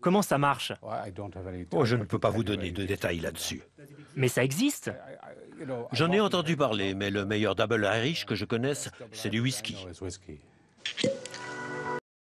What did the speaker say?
Comment ça marche oh, Je ne peux pas vous donner de détails là-dessus. Mais ça existe J'en ai entendu parler, mais le meilleur double Irish que je connaisse, c'est du whisky.